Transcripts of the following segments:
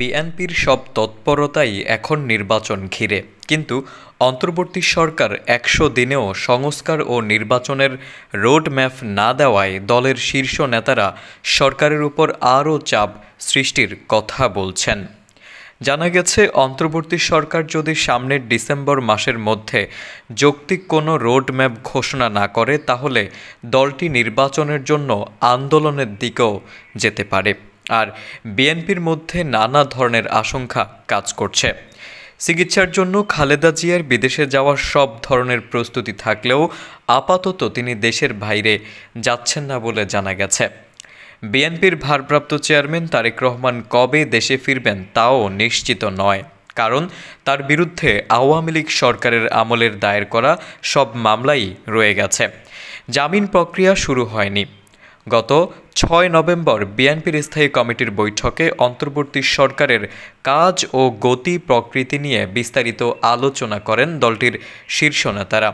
বিএনপির সব তৎপরতাই এখন নির্বাচন ঘিরে কিন্তু অন্তর্বর্তী সরকার একশো দিনেও সংস্কার ও নির্বাচনের রোডম্যাপ না দেওয়ায় দলের শীর্ষ নেতারা সরকারের উপর আরও চাপ সৃষ্টির কথা বলছেন জানা গেছে অন্তর্বর্তী সরকার যদি সামনের ডিসেম্বর মাসের মধ্যে যৌক্তিক কোনো রোডম্যাপ ঘোষণা না করে তাহলে দলটি নির্বাচনের জন্য আন্দোলনের দিকেও যেতে পারে আর বিএনপির মধ্যে নানা ধরনের আশঙ্কা কাজ করছে চিকিৎসার জন্য খালেদা জিয়ার বিদেশে যাওয়ার সব ধরনের প্রস্তুতি থাকলেও আপাতত তিনি দেশের বাইরে যাচ্ছেন না বলে জানা গেছে বিএনপির ভারপ্রাপ্ত চেয়ারম্যান তারেক রহমান কবে দেশে ফিরবেন তাও নিশ্চিত নয় কারণ তার বিরুদ্ধে আওয়ামী লীগ সরকারের আমলের দায়ের করা সব মামলাই রয়ে গেছে জামিন প্রক্রিয়া শুরু হয়নি গত ছয় নভেম্বর বিএনপির স্থায়ী কমিটির বৈঠকে অন্তর্বর্তী সরকারের কাজ ও গতি প্রকৃতি নিয়ে বিস্তারিত আলোচনা করেন দলটির শীর্ষ নেতারা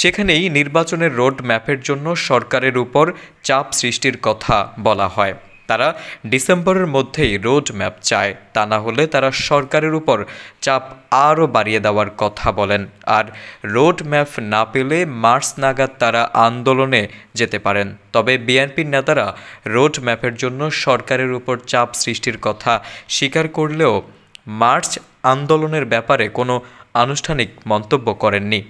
সেখানেই নির্বাচনের রোড ম্যাপের জন্য সরকারের উপর চাপ সৃষ্টির কথা বলা হয় তারা ডিসেম্বরের মধ্যেই রোড ম্যাপ চায় তা না হলে তারা সরকারের উপর চাপ আরও বাড়িয়ে দেওয়ার কথা বলেন আর রোড ম্যাপ না পেলে মার্চ নাগাদ তারা আন্দোলনে যেতে পারেন তবে বিএনপির নেতারা রোড ম্যাপের জন্য সরকারের উপর চাপ সৃষ্টির কথা স্বীকার করলেও মার্চ আন্দোলনের ব্যাপারে কোনো আনুষ্ঠানিক মন্তব্য করেননি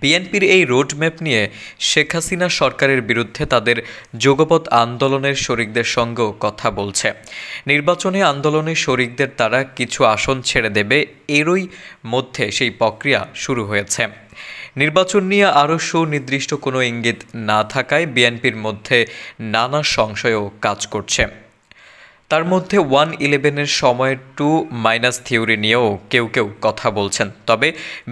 বিএনপির এই রোডম্যাপ নিয়ে শেখ হাসিনা সরকারের বিরুদ্ধে তাদের যোগপথ আন্দোলনের শরিকদের সঙ্গেও কথা বলছে নির্বাচনে আন্দোলনে শরিকদের তারা কিছু আসন ছেড়ে দেবে এরই মধ্যে সেই প্রক্রিয়া শুরু হয়েছে নির্বাচন নিয়ে আরও সুনির্দিষ্ট কোনো ইঙ্গিত না থাকায় বিএনপির মধ্যে নানা সংশয়ও কাজ করছে তার মধ্যে ওয়ান ইলেভেনের সময় টু মাইনাস থিওরি নিয়েও কেউ কেউ কথা বলছেন তবে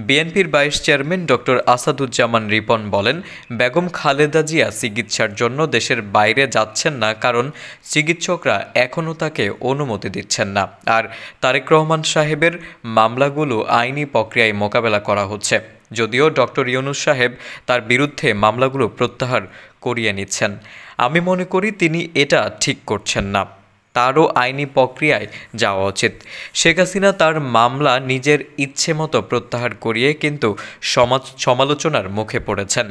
বিএনপির vice chairman doctor Asaduzzaman Ripon বলেন বেগম খালেদা জিয়া চিকিৎসার জন্য দেশের বাইরে যাচ্ছেন না কারণ চিকিৎসকরা এখনও তাকে অনুমতি দিচ্ছেন না আর তারেক রহমান সাহেবের মামলাগুলো আইনি প্রক্রিয়ায় মোকাবেলা করা হচ্ছে যদিও ডক্টর ইউনুস সাহেব তার বিরুদ্ধে মামলাগুলো প্রত্যাহার করিয়ে নিচ্ছেন আমি মনে করি তিনি এটা ঠিক করছেন না তারও আইনি প্রক্রিয়ায় যাওয়া উচিত শেখ হাসিনা তার মামলা নিজের ইচ্ছে মতো প্রত্যাহার করিয়ে কিন্তু সমাজ সমালোচনার মুখে পড়েছেন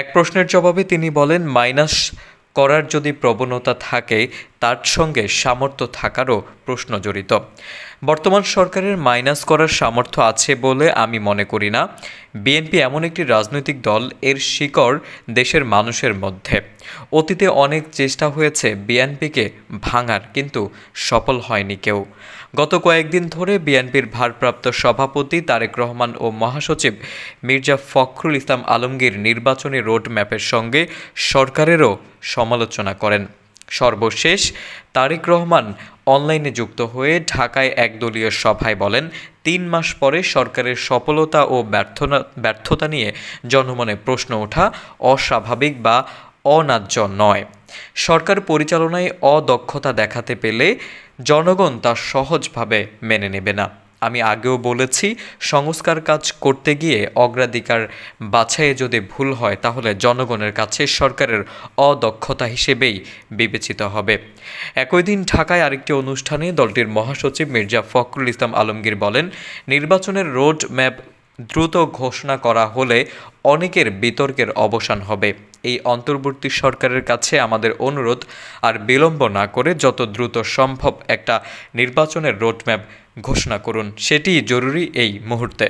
এক প্রশ্নের জবাবে তিনি বলেন মাইনাস করার যদি প্রবণতা থাকে তার সঙ্গে সামর্থ্য থাকারও প্রশ্ন জড়িত বর্তমান সরকারের মাইনাস করার সামর্থ্য আছে বলে আমি মনে করি না বিএনপি এমন একটি রাজনৈতিক দল এর শিকড় দেশের মানুষের মধ্যে অতীতে অনেক চেষ্টা হয়েছে বিএনপিকে ভাঙার কিন্তু সফল হয়নি কেউ গত কয়েকদিন ধরে বিএনপির ভারপ্রাপ্ত সভাপতি তারেক রহমান ও মহাসচিব মির্জা ফখরুল ইসলাম আলমগীর নির্বাচনী রোড ম্যাপের সঙ্গে সরকারেরও সমালোচনা করেন সর্বশেষ তারেক রহমান অনলাইনে যুক্ত হয়ে ঢাকায় একদলীয় সভায় বলেন তিন মাস পরে সরকারের সফলতা ও ব্যর্থতা ব্যর্থতা নিয়ে জনমনে প্রশ্ন ওঠা অস্বাভাবিক বা অন্যায্য নয় সরকার পরিচালনায় অদক্ষতা দেখাতে পেলে জনগণ তা সহজভাবে মেনে নেবে না আমি আগেও বলেছি সংস্কার কাজ করতে গিয়ে অগ্রাধিকার বাছাইয়ে যদি ভুল হয় তাহলে জনগণের কাছে সরকারের অদক্ষতা হিসেবেই বিবেচিত হবে একই দিন ঢাকায় আরেকটি অনুষ্ঠানে দলটির মহাসচিব মির্জা ফখরুল ইসলাম আলমগীর বলেন নির্বাচনের রোড ম্যাপ দ্রুত ঘোষণা করা হলে অনেকের বিতর্কের অবসান হবে এই অন্তর্বর্তী সরকারের কাছে আমাদের অনুরোধ আর বিলম্ব না করে যত দ্রুত সম্ভব একটা নির্বাচনের রোডম্যাপ ঘোষণা করুন সেটি জরুরি এই মুহূর্তে